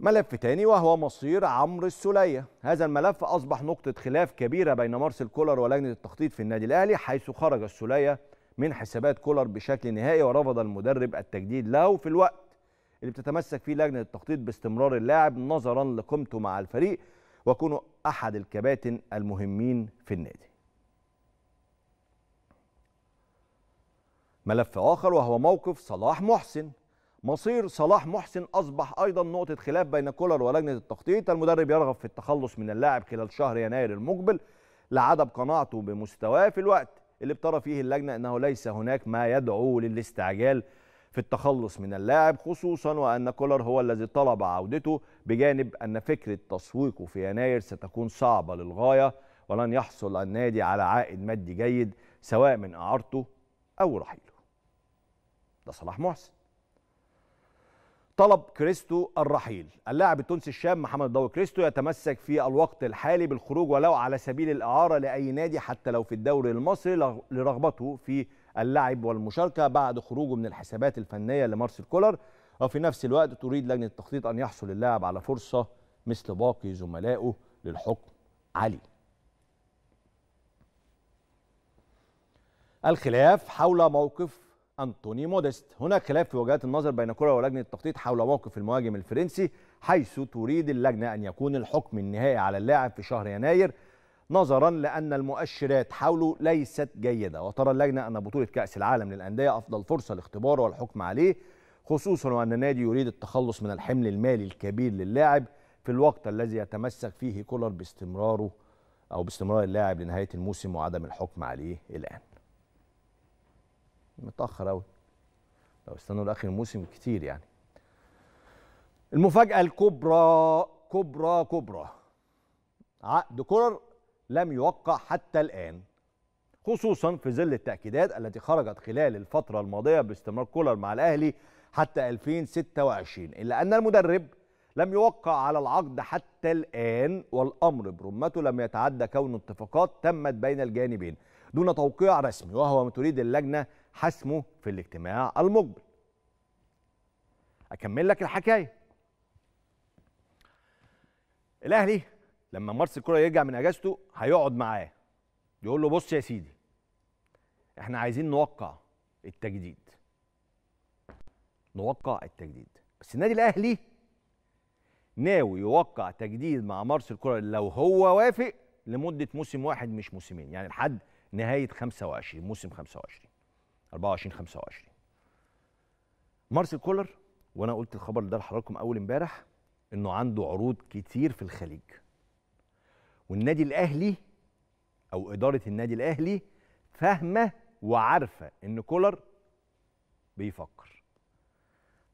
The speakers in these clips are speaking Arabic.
ملف تاني وهو مصير عمرو السلية هذا الملف أصبح نقطة خلاف كبيرة بين مارسيل كولر ولجنة التخطيط في النادي الأهلي حيث خرج السلية من حسابات كولر بشكل نهائي ورفض المدرب التجديد له في الوقت اللي بتتمسك فيه لجنة التخطيط باستمرار اللاعب نظرا لقيمته مع الفريق وكونه أحد الكباتن المهمين في النادي ملف آخر وهو موقف صلاح محسن مصير صلاح محسن اصبح ايضا نقطه خلاف بين كولر ولجنه التخطيط المدرب يرغب في التخلص من اللاعب خلال شهر يناير المقبل لعدم قناعته بمستواه في الوقت اللي بترى فيه اللجنه انه ليس هناك ما يدعو للاستعجال في التخلص من اللاعب خصوصا وان كولر هو الذي طلب عودته بجانب ان فكره تسويقه في يناير ستكون صعبه للغايه ولن يحصل النادي على عائد مادي جيد سواء من اعارته او رحيله ده صلاح محسن طلب كريستو الرحيل اللاعب التونسي الشاب محمد ضوي كريستو يتمسك في الوقت الحالي بالخروج ولو على سبيل الإعارة لأي نادي حتى لو في الدوري المصري لرغبته في اللعب والمشاركة بعد خروجه من الحسابات الفنية لمارسيل كولر وفي نفس الوقت تريد لجنة التخطيط أن يحصل اللاعب على فرصة مثل باقي زملائه للحكم عليه الخلاف حول موقف أنطوني موديست هناك خلاف في وجهات النظر بين كرة ولجنة التخطيط حول موقف المهاجم الفرنسي حيث تريد اللجنة أن يكون الحكم النهائي على اللاعب في شهر يناير نظرا لأن المؤشرات حوله ليست جيدة وترى اللجنة أن بطولة كأس العالم للأندية أفضل فرصة لاختباره والحكم عليه خصوصا وأن النادي يريد التخلص من الحمل المالي الكبير للاعب في الوقت الذي يتمسك فيه كولر باستمراره أو باستمرار اللاعب لنهاية الموسم وعدم الحكم عليه الآن متاخر قوي لو استنوا لاخر الموسم كتير يعني المفاجاه الكبرى كبرى كبرى عقد كولر لم يوقع حتى الان خصوصا في ظل التاكيدات التي خرجت خلال الفتره الماضيه باستمرار كولر مع الاهلي حتى 2026 الا ان المدرب لم يوقع على العقد حتى الآن والأمر برمته لم يتعدى كون اتفاقات تمت بين الجانبين دون توقيع رسمي وهو ما تريد اللجنة حسمه في الاجتماع المقبل أكمل لك الحكاية الأهلي لما مارس الكرة يرجع من أجازته هيقعد معاه يقول له بص يا سيدي احنا عايزين نوقع التجديد نوقع التجديد بس النادي الاهلي ناوي يوقع تجديد مع مارس الكره لو هو وافق لمده موسم واحد مش موسمين يعني لحد نهايه 25 موسم 25 24 25 مارسيل كولر وانا قلت الخبر ده لحضراتكم اول امبارح انه عنده عروض كتير في الخليج والنادي الاهلي او اداره النادي الاهلي فاهمه وعارفه ان كولر بيفكر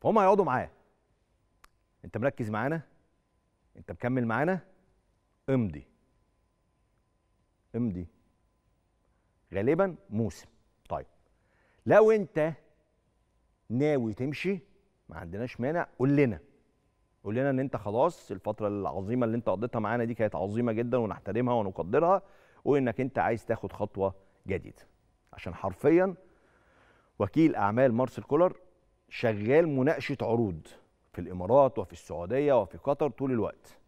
فهم هيقعدوا معاه انت مركز معانا انت مكمل معانا امضي امضي غالبا موسم طيب لو انت ناوي تمشي ما عندناش مانع قول لنا قول لنا ان انت خلاص الفتره العظيمه اللي انت قضيتها معانا دي كانت عظيمه جدا ونحترمها ونقدرها وانك انت عايز تاخد خطوه جديده عشان حرفيا وكيل اعمال مارسل كولر شغال مناقشه عروض في الامارات وفي السعوديه وفي قطر طول الوقت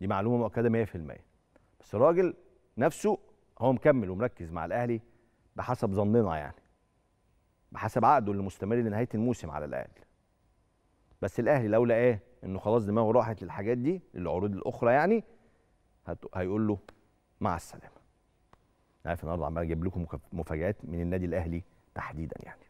دي معلومه مؤكده 100% بس الراجل نفسه هو مكمل ومركز مع الاهلي بحسب ظننا يعني بحسب عقده اللي مستمر لنهايه الموسم على الاقل بس الاهلي لو لقاه انه خلاص دماغه راحت للحاجات دي للعروض الاخرى يعني هيقول له مع السلامه عارف النهارده عمال اجيب لكم مفاجات من النادي الاهلي تحديدا يعني